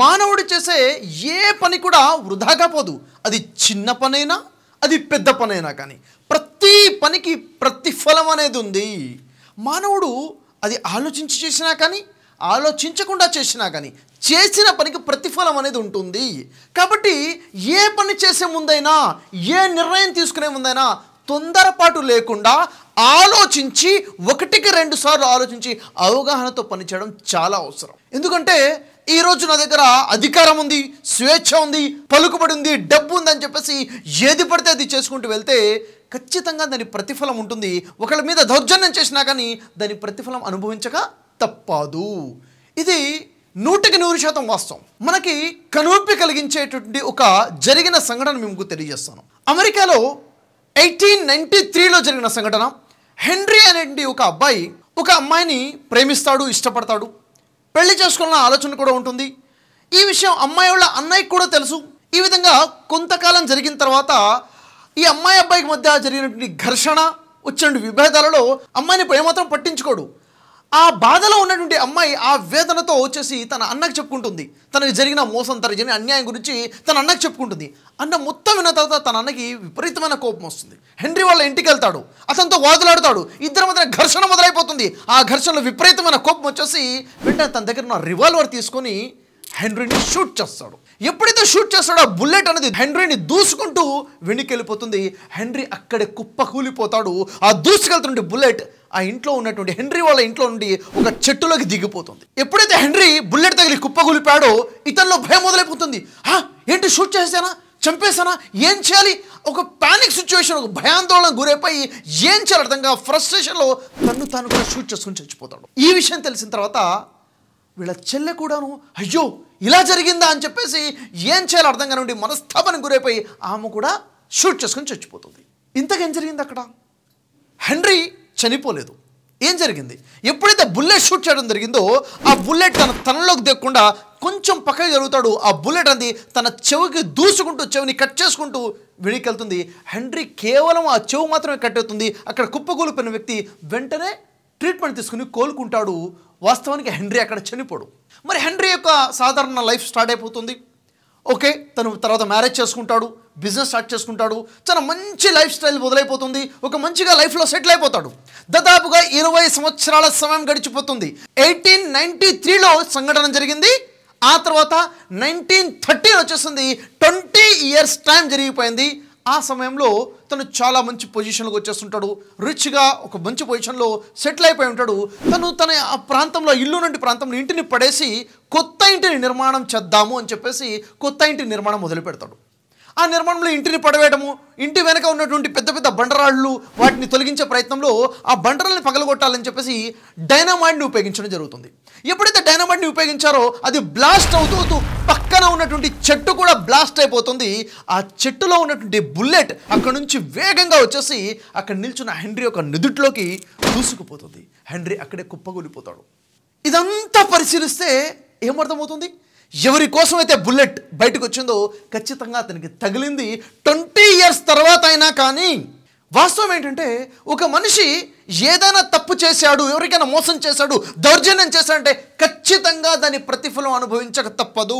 మానవుడు చేసే ఏ పని కూడా వృధా కాపోదు అది చిన్న పనైనా అది పెద్ద పనైనా కానీ ప్రతి పనికి ప్రతిఫలం అనేది ఉంది మానవుడు అది ఆలోచించి చేసినా కానీ ఆలోచించకుండా చేసినా కానీ చేసిన పనికి ప్రతిఫలం అనేది ఉంటుంది కాబట్టి ఏ పని చేసే ముందైనా ఏ నిర్ణయం తీసుకునే ముందైనా తొందరపాటు లేకుండా ఆలోచించి ఒకటికి రెండు సార్లు ఆలోచించి అవగాహనతో పనిచేయడం చాలా అవసరం ఎందుకంటే ఈరోజు నా దగ్గర అధికారం ఉంది స్వేచ్ఛ ఉంది పలుకుబడి ఉంది డబ్బు ఉందని చెప్పేసి ఏది పడితే అది చేసుకుంటూ వెళ్తే ఖచ్చితంగా దాని ప్రతిఫలం ఉంటుంది ఒకళ్ళ మీద దౌర్జన్యం చేసినా కానీ దాని ప్రతిఫలం అనుభవించక తప్పదు ఇది నూటికి నూరు శాతం వాస్తవం మనకి కనువిప్పి కలిగించేటువంటి ఒక జరిగిన సంఘటన మేము తెలియజేస్తాను అమెరికాలో ఎయిటీన్ నైంటీ త్రీలో జరిగిన సంఘటన హెన్రీ అనేటువంటి ఒక అబ్బాయి ఒక అమ్మాయిని ప్రేమిస్తాడు ఇష్టపడతాడు పెళ్లి చేసుకోవాలన్న ఆలోచన కూడా ఉంటుంది ఈ విషయం అమ్మాయి వాళ్ళ అన్నయ్యకి కూడా తెలుసు ఈ విధంగా కొంతకాలం జరిగిన తర్వాత ఈ అమ్మాయి అబ్బాయికి మధ్య జరిగినటువంటి ఘర్షణ వచ్చిన విభేదాలలో అమ్మాయిని ఏమాత్రం పట్టించుకోడు ఆ బాధలో ఉన్నటువంటి అమ్మాయి ఆ వేదనతో వచ్చేసి తన అన్నకు చెప్పుకుంటుంది తనకు జరిగిన మోసం తన జరిగిన అన్యాయం గురించి తన అన్నకు చెప్పుకుంటుంది అన్న మొత్తం విన్న తర్వాత తన అన్నకి విపరీతమైన కోపం వస్తుంది హెన్రీ వాళ్ళ ఇంటికి వెళ్తాడు అతనితో వాదులాడుతాడు ఇద్దరి మధ్యన ఘర్షణ మొదలైపోతుంది ఆ ఘర్షణలో విపరీతమైన కోపం వచ్చేసి వెంటనే తన దగ్గర ఉన్న రివాల్వర్ తీసుకొని హెన్రీని షూట్ చేస్తాడు ఎప్పుడైతే షూట్ చేస్తాడో ఆ బుల్లెట్ అనేది హెన్రీని దూసుకుంటూ వెనుకెళ్ళిపోతుంది హెన్రీ అక్కడే కుప్ప కూలిపోతాడు ఆ దూసుకెళ్తున్న బుల్లెట్ ఆ ఇంట్లో ఉన్నటువంటి హెన్రీ వాళ్ళ ఇంట్లో నుండి ఒక చెట్టులోకి దిగిపోతుంది ఎప్పుడైతే హెన్రీ బుల్లెట్ తగిలి కుప్పగొలిపాడో ఇతరులో భయం మొదలైపోతుంది ఏంటి షూట్ చేసేసానా చంపేసానా ఏం చేయాలి ఒక పానిక్ సిచ్యువేషన్ ఒక భయాందోళన గురైపోయి ఏం చేయాలి అర్థంగా ఫ్రస్ట్రేషన్లో తను తాను కూడా షూట్ చేసుకుని చచ్చిపోతాడు ఈ విషయం తెలిసిన తర్వాత వీళ్ళ చెల్లె కూడాను అయ్యో ఇలా జరిగిందా అని చెప్పేసి ఏం చేయాలి అర్థం కానివ్వండి మనస్థాపన గురైపోయి ఆమె కూడా షూట్ చేసుకుని చచ్చిపోతుంది ఇంతకేం జరిగింది అక్కడ హెన్రీ చనిపోలేదు ఏం జరిగింది ఎప్పుడైతే బుల్లెట్ షూట్ చేయడం జరిగిందో ఆ బుల్లెట్ తన తనలోకి దిగకుండా కొంచెం పక్కకి జరుగుతాడు ఆ బుల్లెట్ అనేది తన చెవికి దూసుకుంటూ చెవిని కట్ చేసుకుంటూ వెళ్తుంది హెన్రీ కేవలం ఆ చెవు మాత్రమే కట్ అవుతుంది అక్కడ కుప్పకూలిపోయిన వ్యక్తి వెంటనే ట్రీట్మెంట్ తీసుకుని కోలుకుంటాడు వాస్తవానికి హెన్రీ అక్కడ చనిపోడు మరి హెన్రీ యొక్క సాధారణ లైఫ్ స్టార్ట్ అయిపోతుంది ఓకే తను తర్వాత మ్యారేజ్ చేసుకుంటాడు బిజినెస్ స్టార్ట్ చేసుకుంటాడు చాలా మంచి లైఫ్ స్టైల్ మొదలైపోతుంది ఒక మంచిగా లైఫ్లో సెటిల్ అయిపోతాడు దాదాపుగా ఇరవై సంవత్సరాల సమయం గడిచిపోతుంది ఎయిటీన్ నైన్టీ త్రీలో సంఘటన జరిగింది ఆ తర్వాత నైన్టీన్ థర్టీన్ వచ్చేసింది ట్వంటీ ఇయర్స్ టైం జరిగిపోయింది ఆ సమయంలో తను చాలా మంచి పొజిషన్లోకి వచ్చేస్తుంటాడు రిచ్గా ఒక మంచి పొజిషన్లో సెటిల్ అయిపోయి ఉంటాడు తను తన ఆ ప్రాంతంలో ఇల్లు నుండి ప్రాంతంలో ఇంటిని పడేసి కొత్త ఇంటిని నిర్మాణం చేద్దాము అని చెప్పేసి కొత్త ఇంటి నిర్మాణం మొదలు పెడతాడు ఆ నిర్మాణంలో ఇంటిని పడవేయడము ఇంటి వెనక ఉన్నటువంటి పెద్ద పెద్ద బండరాళ్ళు వాటిని తొలగించే ప్రయత్నంలో ఆ బండరాళ్ళని పగలగొట్టాలని చెప్పేసి డైనమాయిడ్ని ఉపయోగించడం జరుగుతుంది ఎప్పుడైతే డైనమాయిడ్ని ఉపయోగించారో అది బ్లాస్ట్ అవుతూ పక్కన ఉన్నటువంటి చెట్టు కూడా బ్లాస్ట్ అయిపోతుంది ఆ చెట్టులో ఉన్నటువంటి బుల్లెట్ అక్కడ నుంచి వేగంగా వచ్చేసి అక్కడ నిల్చున్న హెన్రీ ఒక నిదుట్లోకి దూసుకుపోతుంది హెన్రీ అక్కడే కుప్పగూలిపోతాడు ఇదంతా పరిశీలిస్తే ఏమర్థమవుతుంది ఎవరి కోసం అయితే బుల్లెట్ బయటకు వచ్చిందో ఖచ్చితంగా అతనికి తగిలింది ట్వంటీ ఇయర్స్ తర్వాత అయినా కానీ వాస్తవం ఏంటంటే ఒక మనిషి ఏదైనా తప్పు చేశాడు ఎవరికైనా మోసం చేశాడు దౌర్జన్యం చేశాడంటే ఖచ్చితంగా దాని ప్రతిఫలం అనుభవించక తప్పదు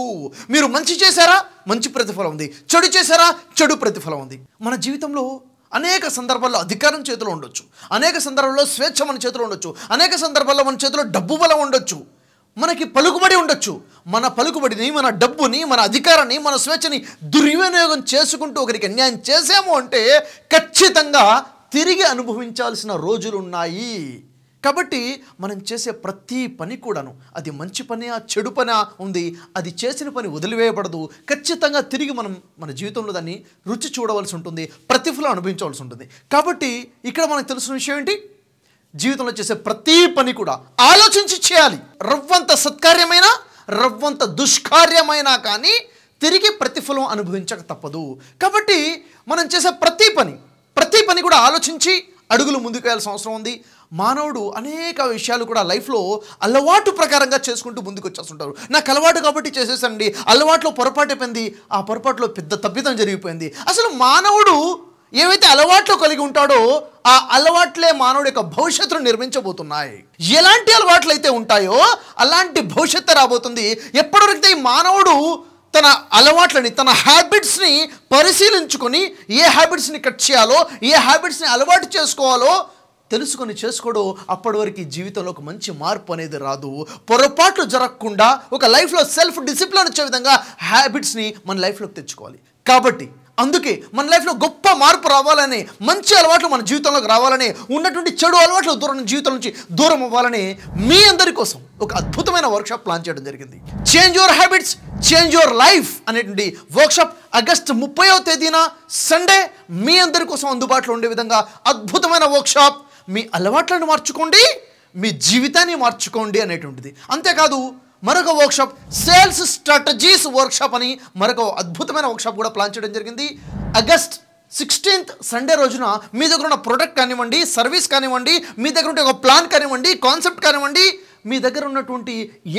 మీరు మంచి చేశారా మంచి ప్రతిఫలం ఉంది చెడు చేశారా చెడు ప్రతిఫలం ఉంది మన జీవితంలో అనేక సందర్భాల్లో అధికారం చేతిలో ఉండొచ్చు అనేక సందర్భాల్లో స్వేచ్ఛ మన చేతిలో ఉండొచ్చు అనేక సందర్భాల్లో మన చేతిలో డబ్బు బలం ఉండొచ్చు మనకి పలుకుబడి ఉండొచ్చు మన పలుకుబడిని మన డబ్బుని మన అధికారాన్ని మన స్వేచ్ఛని దుర్వినియోగం చేసుకుంటూ ఒకరికి అన్యాయం చేసాము అంటే ఖచ్చితంగా తిరిగి అనుభవించాల్సిన రోజులు ఉన్నాయి కాబట్టి మనం చేసే ప్రతి పని కూడాను అది మంచి పనా చెడు పనా ఉంది అది చేసిన పని వదిలివేయబడదు ఖచ్చితంగా తిరిగి మనం మన జీవితంలో దాన్ని రుచి చూడవలసి ఉంటుంది ప్రతిఫలం అనుభవించవలసి ఉంటుంది కాబట్టి ఇక్కడ మనకు తెలిసిన విషయం ఏంటి జీవితంలో చేసే ప్రతి పని కూడా ఆలోచించి చేయాలి రవ్వంత సత్కార్యమైన రవ్వంత దుష్కార్యమైనా కానీ తిరిగి ప్రతిఫలం అనుభవించక తప్పదు కాబట్టి మనం చేసే ప్రతి పని ప్రతి పని కూడా ఆలోచించి అడుగులు ముందుకు వేయాల్సిన అవసరం ఉంది మానవుడు అనేక విషయాలు కూడా లైఫ్లో అలవాటు ప్రకారంగా చేసుకుంటూ ముందుకు వచ్చేస్తుంటారు నాకు అలవాటు కాబట్టి చేసేసండి అలవాట్లో పొరపాటు అయిపోయింది ఆ పొరపాటులో పెద్ద తప్పిదం జరిగిపోయింది అసలు మానవుడు ఏవైతే అలవాట్లు కలిగి ఉంటాడో ఆ అలవాట్లే మానవుడి యొక్క భవిష్యత్తును నిర్మించబోతున్నాయి ఎలాంటి అలవాట్లు అయితే ఉంటాయో అలాంటి భవిష్యత్తు రాబోతుంది ఎప్పటివరకైతే ఈ మానవుడు తన అలవాట్లని తన హ్యాబిట్స్ని పరిశీలించుకొని ఏ హ్యాబిట్స్ని కట్ చేయాలో ఏ హ్యాబిట్స్ని అలవాటు చేసుకోవాలో తెలుసుకొని చేసుకోడు అప్పటి వరకు జీవితంలో ఒక మంచి మార్పు అనేది రాదు పొరపాట్లు జరగకుండా ఒక లైఫ్లో సెల్ఫ్ డిసిప్లిన్ వచ్చే విధంగా హ్యాబిట్స్ని మన లైఫ్లోకి తెచ్చుకోవాలి కాబట్టి అందుకే మన లైఫ్లో గొప్ప మార్పు రావాలని మంచి అలవాట్లు మన జీవితంలోకి రావాలని ఉన్నటువంటి చెడు అలవాట్లు దూరం జీవితం నుంచి దూరం అవ్వాలని మీ అందరి కోసం ఒక అద్భుతమైన వర్క్షాప్ ప్లాన్ చేయడం జరిగింది change your habits change your life అనేటువంటి వర్క్షాప్ ఆగస్ట్ ముప్పైవ తేదీన సండే మీ అందరి కోసం అందుబాటులో ఉండే విధంగా అద్భుతమైన వర్క్షాప్ మీ అలవాట్లను మార్చుకోండి మీ జీవితాన్ని మార్చుకోండి అనేటువంటిది అంతేకాదు మరొక వర్క్షాప్ సేల్స్ స్ట్రాటజీస్ వర్క్షాప్ అని మరొక అద్భుతమైన వర్క్షాప్ కూడా ప్లాన్ చేయడం జరిగింది ఆగస్ట్ సిక్స్టీన్త్ సండే రోజున మీ దగ్గర ఉన్న ప్రొడక్ట్ కానివ్వండి సర్వీస్ కానివ్వండి మీ దగ్గర ఉంటే ఒక ప్లాన్ కానివ్వండి కాన్సెప్ట్ కానివ్వండి మీ దగ్గర ఉన్నటువంటి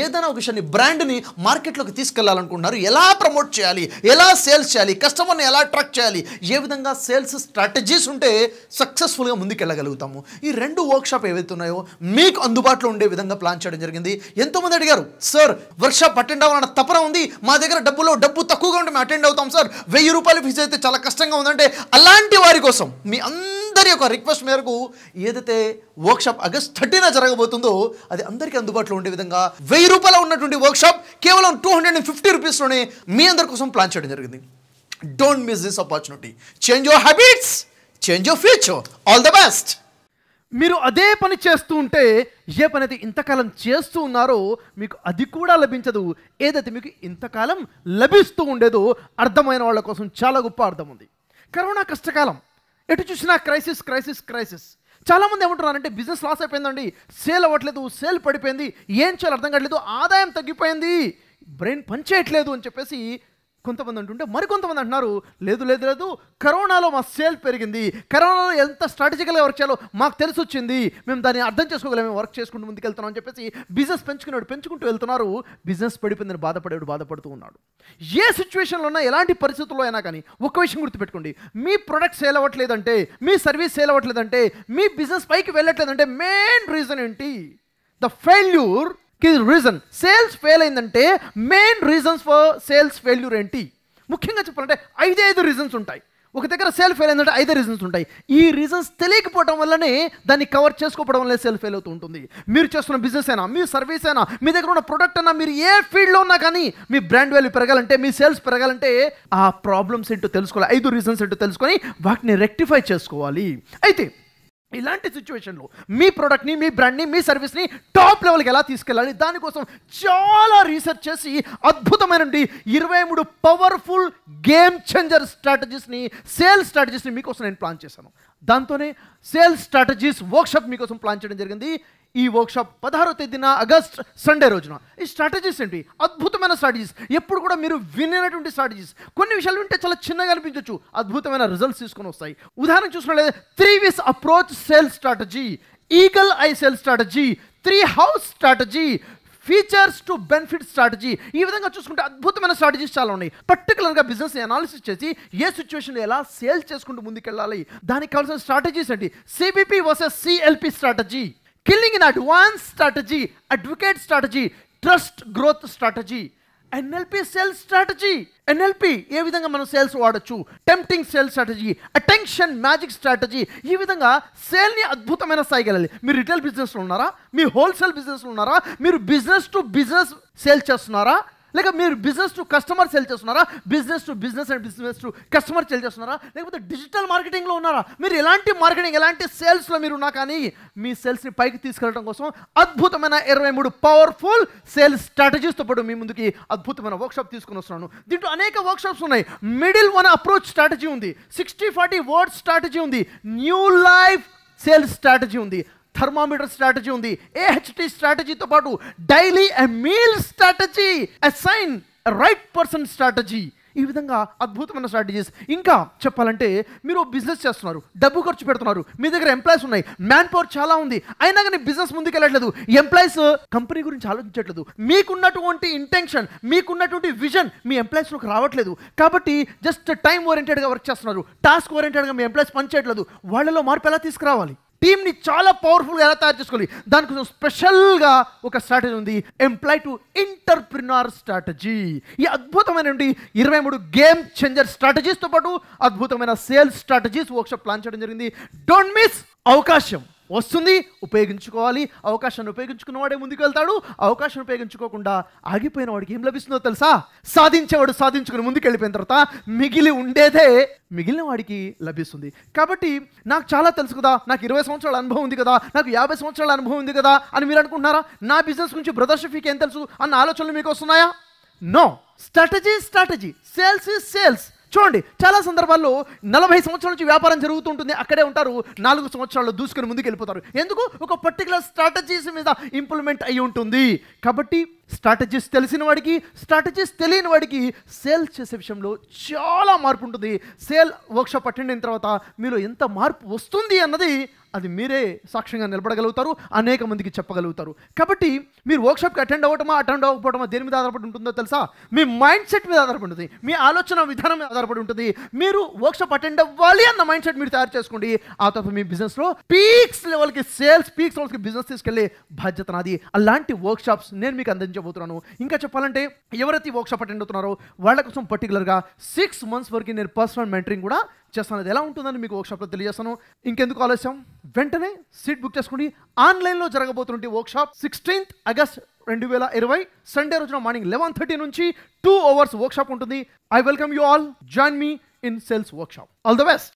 ఏదైనా ఒక విషయాన్ని బ్రాండ్ని మార్కెట్లోకి తీసుకెళ్లాలనుకుంటున్నారు ఎలా ప్రమోట్ చేయాలి ఎలా సేల్స్ చేయాలి కస్టమర్ని ఎలా అట్రాక్ట్ చేయాలి ఏ విధంగా సేల్స్ స్ట్రాటజీస్ ఉంటే సక్సెస్ఫుల్గా ముందుకెళ్ళగలుగుతాము ఈ రెండు వర్క్షాప్ ఏవైతే ఉన్నాయో మీకు అందుబాటులో ఉండే విధంగా ప్లాన్ చేయడం జరిగింది ఎంతోమంది అడిగారు సార్ వర్క్షాప్ అటెండ్ అవ్వాలన్న తపన ఉంది మా దగ్గర డబ్బులో డబ్బు తక్కువగా ఉంటే మేము అటెండ్ అవుతాం సార్ వెయ్యి రూపాయలు ఫీజు అయితే చాలా కష్టంగా ఉందంటే అలాంటి వారి కోసం మీ అందరూ అందరి యొక్క రిక్వెస్ట్ మేరకు ఏదైతే వర్క్షాప్ ఆగస్ట్ థర్టీన జరగబోతుందో అది అందరికీ అందుబాటులో ఉండే విధంగా వెయ్యి రూపాయల ఉన్నటువంటి వర్క్షాప్ కేవలం టూ హండ్రెడ్ అండ్ ఫిఫ్టీ రూపీస్లోనే మీ అందరి కోసం ప్లాన్ చేయడం జరిగింది don't miss this opportunity change your habits change your future all the best మీరు అదే పని చేస్తూ ఉంటే ఏ పని అయితే ఇంతకాలం చేస్తూ ఉన్నారో మీకు అది కూడా లభించదు ఏదైతే మీకు ఇంతకాలం లభిస్తూ ఉండేదో అర్థమైన వాళ్ళ కోసం చాలా గొప్ప అర్థం ఉంది కరోనా కష్టకాలం ఎటు చూసినా క్రైసిస్ క్రైసిస్ క్రైసిస్ చాలామంది ఏమంటున్నారంటే బిజినెస్ లాస్ అయిపోయిందండి సేల్ అవ్వట్లేదు సేల్ పడిపోయింది ఏం చేయాలి అర్థం కావట్లేదు ఆదాయం తగ్గిపోయింది బ్రెయిన్ పనిచేయట్లేదు అని చెప్పేసి కొంతమంది అంటుంటే మరికొంతమంది అంటున్నారు లేదు లేదు లేదు కరోనాలో మా సేల్ పెరిగింది కరోనాలో ఎంత స్ట్రాటజికల్గా వర్క్ చేయాలో మాకు తెలిసి వచ్చింది మేము దాన్ని అర్థం చేసుకోగలము వర్క్ చేసుకుంటూ ముందుకు వెళ్తున్నాం అని చెప్పేసి బిజినెస్ పెంచుకున్నాడు పెంచుకుంటూ వెళ్తున్నారు బిజినెస్ పడిపోయిందని బాధపడేవాడు బాధపడుతూ ఉన్నాడు ఏ సిచ్యువేషన్లో ఉన్నా ఎలాంటి పరిస్థితుల్లో అయినా కానీ ఒక విషయం గుర్తుపెట్టుకోండి మీ ప్రొడక్ట్ సేల్ అవ్వట్లేదంటే మీ సర్వీస్ సేల్ అవ్వట్లేదంటే మీ బిజినెస్ పైకి వెళ్ళట్లేదంటే మెయిన్ రీజన్ ఏంటి ద ఫెయిల్యూర్ కి రీజన్ సేల్స్ ఫెయిల్ అయిందంటే main reasons for sales failure ఏంటి ముఖ్యంగా చెప్పాలంటే ఐదు రీజన్స్ ఉంటాయి ఒక దగ్గర సేల్ ఫెయిల్ అయిందంటే ఐదు రీజన్స్ ఉంటాయి ఈ రీజన్స్ తెలియకపోవడం వల్లనే దాన్ని కవర్ చేసుకోవడం వల్లనే సేల్ ఫెయిల్ అవుతూ ఉంటుంది మీరు చేస్తున్న బిజినెస్ అయినా మీ సర్వీస్ అయినా మీ దగ్గర ఉన్న ప్రొడక్ట్ అయినా మీరు ఏ ఫీల్డ్లో ఉన్నా కానీ మీ బ్రాండ్ వాల్యూ పెరగాలంటే మీ సేల్స్ పెరగాలంటే ఆ ప్రాబ్లమ్స్ ఏంటో తెలుసుకోవాలి ఐదు రీజన్స్ ఏంటో తెలుసుకొని వాటిని రెక్టిఫై చేసుకోవాలి అయితే ఇలాంటి సిచ్యువేషన్లో మీ ప్రోడక్ట్ని మీ బ్రాండ్ని మీ సర్వీస్ని టాప్ లెవెల్కి ఎలా తీసుకెళ్ళాలి దానికోసం చాలా రీసెర్చ్ చేసి అద్భుతమైన ఇరవై మూడు పవర్ఫుల్ గేమ్ చేంజర్ స్ట్రాటజీస్ని సేల్స్ స్ట్రాటజీస్ని మీకోసం నేను ప్లాన్ చేశాను దాంతోనే సేల్స్ స్ట్రాటజీస్ వర్క్షాప్ మీకోసం ప్లాన్ చేయడం జరిగింది ఈ వర్క్షాప్ పదహారో తేదీన ఆగస్ట్ సండే రోజున ఈ స్ట్రాటజీస్ ఏంటి అద్భుతమైన స్ట్రాటజీస్ ఎప్పుడు కూడా మీరు వినైనటువంటి స్ట్రాటజీస్ కొన్ని విషయాలు వింటే చాలా చిన్నగా అనిపించవచ్చు అద్భుతమైన రిజల్ట్స్ తీసుకొని వస్తాయి ఉదాహరణ చూసినట్లయితే three V's approach sale strategy eagle eye sale strategy three house strategy features to benefit strategy ఈ విధంగా చూసుకుంటే అద్భుతమైన స్ట్రాటజీస్ చాలా ఉన్నాయి పర్టికులర్గా బిజినెస్ అనాలిసిస్ చేసి ఏ సిచ్యువేషన్లో ఎలా సేల్ చేసుకుంటూ ముందుకెళ్ళాలి దానికి కావాల్సిన స్ట్రాటజీస్ ఏంటి CBP versus CLP strategy killing in advance strategy advocate strategy trust growth strategy NLP sales strategy NLP ఏ విధంగా మనం సేల్స్ వాడచ్చు tempting sales strategy attention magic strategy ఈ విధంగా సేల్ని అద్భుతమైన స్థాయికి వెళ్ళాలి మీరు రిటైల్ బిజినెస్లో ఉన్నారా మీ హోల్సేల్ బిజినెస్లో ఉన్నారా మీరు బిజినెస్ టు బిజినెస్ సేల్ చేస్తున్నారా లేక మీరు బిజినెస్ టు కస్టమర్ సెల్ చేస్తున్నారా business to business and business to customer sell చేస్తున్నారా లేకపోతే డిజిటల్ మార్కెటింగ్లో ఉన్నారా మీరు ఎలాంటి మార్కెటింగ్ ఎలాంటి సేల్స్లో మీరు ఉన్నా కానీ మీ సేల్స్ని పైకి తీసుకెళ్ళడం కోసం అద్భుతమైన ఇరవై మూడు పవర్ఫుల్ సేల్స్ స్ట్రాటజీస్తో పాటు మీ ముందుకి అద్భుతమైన వర్క్షాప్ తీసుకుని వస్తున్నాను దీంట్లో అనేక వర్క్షాప్స్ ఉన్నాయి మిడిల్ వన్ అప్రోచ్ స్ట్రాటజీ ఉంది సిక్స్టీ ఫార్టీ వర్డ్ స్ట్రాటజీ ఉంది న్యూ లైఫ్ సేల్స్ స్ట్రాటజీ ఉంది థర్మామీటర్ స్ట్రాటజీ ఉంది ఏహెచ్టి స్ట్రాటజీతో పాటు daily a meal strategy assign right person strategy ఈ విధంగా అద్భుతమైన స్ట్రాటజీస్ ఇంకా చెప్పాలంటే మీరు బిజినెస్ చేస్తున్నారు డబ్బు ఖర్చు పెడుతున్నారు మీ దగ్గర ఎంప్లాయీస్ ఉన్నాయి మ్యాన్ పవర్ చాలా ఉంది అయినా కానీ బిజినెస్ ముందుకెళ్ళట్లేదు ఎంప్లాయీస్ కంపెనీ గురించి ఆలోచించట్లేదు మీకున్నటువంటి ఇంటెన్షన్ మీకున్నటువంటి విజన్ మీ ఎంప్లాయీస్లోకి రావట్లేదు కాబట్టి జస్ట్ టైం ఓరియంటెడ్గా వర్క్ చేస్తున్నారు టాస్క్ ఓరియంటెడ్గా మీ ఎంప్లాయీస్ పనిచేయట్లేదు వాళ్ళలో మార్పు ఎలా తీసుకురావాలి టీంని చాలా పవర్ఫుల్గా ఎలా తయారు చేసుకోవాలి దానికోసం స్పెషల్గా ఒక స్ట్రాటజీ ఉంది ఎంప్లాయ్ టు ఇంటర్ప్రినార్ స్ట్రాటజీ ఈ అద్భుతమైన ఇరవై మూడు గేమ్ చేంజర్ స్ట్రాటజీస్తో పాటు అద్భుతమైన సేల్స్ స్ట్రాటజీస్ వర్క్షాప్ ప్లాన్ చేయడం జరిగింది డోంట్ మిస్ అవకాశం వస్తుంది ఉపయోగించుకోవాలి అవకాశాన్ని ఉపయోగించుకున్న వాడే ముందుకు వెళ్తాడు అవకాశం ఉపయోగించుకోకుండా ఆగిపోయిన వాడికి ఏం లభిస్తుందో తెలుసా సాధించేవాడు సాధించుకుని ముందుకు వెళ్ళిపోయిన తర్వాత మిగిలి ఉండేదే మిగిలిన వాడికి లభిస్తుంది కాబట్టి నాకు చాలా తెలుసు కదా నాకు ఇరవై సంవత్సరాల అనుభవం ఉంది కదా నాకు యాభై సంవత్సరాల అనుభవం ఉంది కదా అని మీరు అనుకుంటున్నారా నా బిజినెస్ గురించి ఫీక్ ఏం తెలుసు అన్న ఆలోచనలు మీకు వస్తున్నాయా no strategy strategy sales is sales చూడండి చాలా సందర్భాల్లో నలభై సంవత్సరాల నుంచి వ్యాపారం జరుగుతుంటుంది అక్కడే ఉంటారు నాలుగు సంవత్సరాలు దూసుకుని ముందుకు వెళ్ళిపోతారు ఎందుకు ఒక పర్టికులర్ స్ట్రాటజీస్ మీద ఇంప్లిమెంట్ అయి ఉంటుంది కాబట్టి స్ట్రాటజీస్ తెలిసిన వాడికి స్ట్రాటజీస్ తెలియని వాడికి సేల్ చేసే విషయంలో చాలా మార్పు ఉంటుంది సేల్ వర్క్షాప్ అటెండ్ అయిన తర్వాత మీలో ఎంత మార్పు వస్తుంది అన్నది అది మీరే సాక్ష్యంగా నిలబడగలుగుతారు అనేక మందికి చెప్పగలుగుతారు కాబట్టి మీరు వర్క్షాప్కి అటెండ్ అవ్వటమా అటెండ్ అవ్వకపోవటమా దేని మీద ఆధారపడి ఉంటుందో తెలుసా మీ మైండ్ సెట్ మీద ఆధారపడి ఉంటుంది మీ ఆలోచన విధానం మీద ఆధారపడి ఉంటుంది మీరు వర్క్షాప్ అటెండ్ అవ్వాలి అన్న మైండ్ సెట్ మీరు తయారు చేసుకోండి ఆ తర్వాత మీ బిజినెస్లో పీక్స్ లెవెల్కి సేల్స్ పీక్స్ లెవెల్కి బిజినెస్ తీసుకెళ్లే బాధ్యత నాది అలాంటి వర్క్షాప్స్ నేను మీకు అందించాను చెప్పబోతున్నాను ఇంకా చెప్పాలంటే ఎవరైతే వర్క్షాప్ అటెండ్ అవుతున్నారో వాళ్ళ కోసం పర్టికులర్గా సిక్స్ మంత్స్ వరకు నేను పర్సనల్ మెంటరింగ్ కూడా చేస్తాను అది ఎలా ఉంటుందని మీకు వర్క్షాప్లో తెలియజేస్తాను ఇంకెందుకు ఆలస్యం వెంటనే సీట్ బుక్ చేసుకోండి ఆన్లైన్లో వర్క్ వర్క్షాప్ సిక్స్టీన్త్ ఆగస్ట్ రెండు వేల ఇరవై సండే రోజున మార్నింగ్ లెవెన్ థర్టీ నుంచి టూ అవర్స్ వర్క్షాప్ ఉంటుంది I welcome you all join me in sales workshop all the best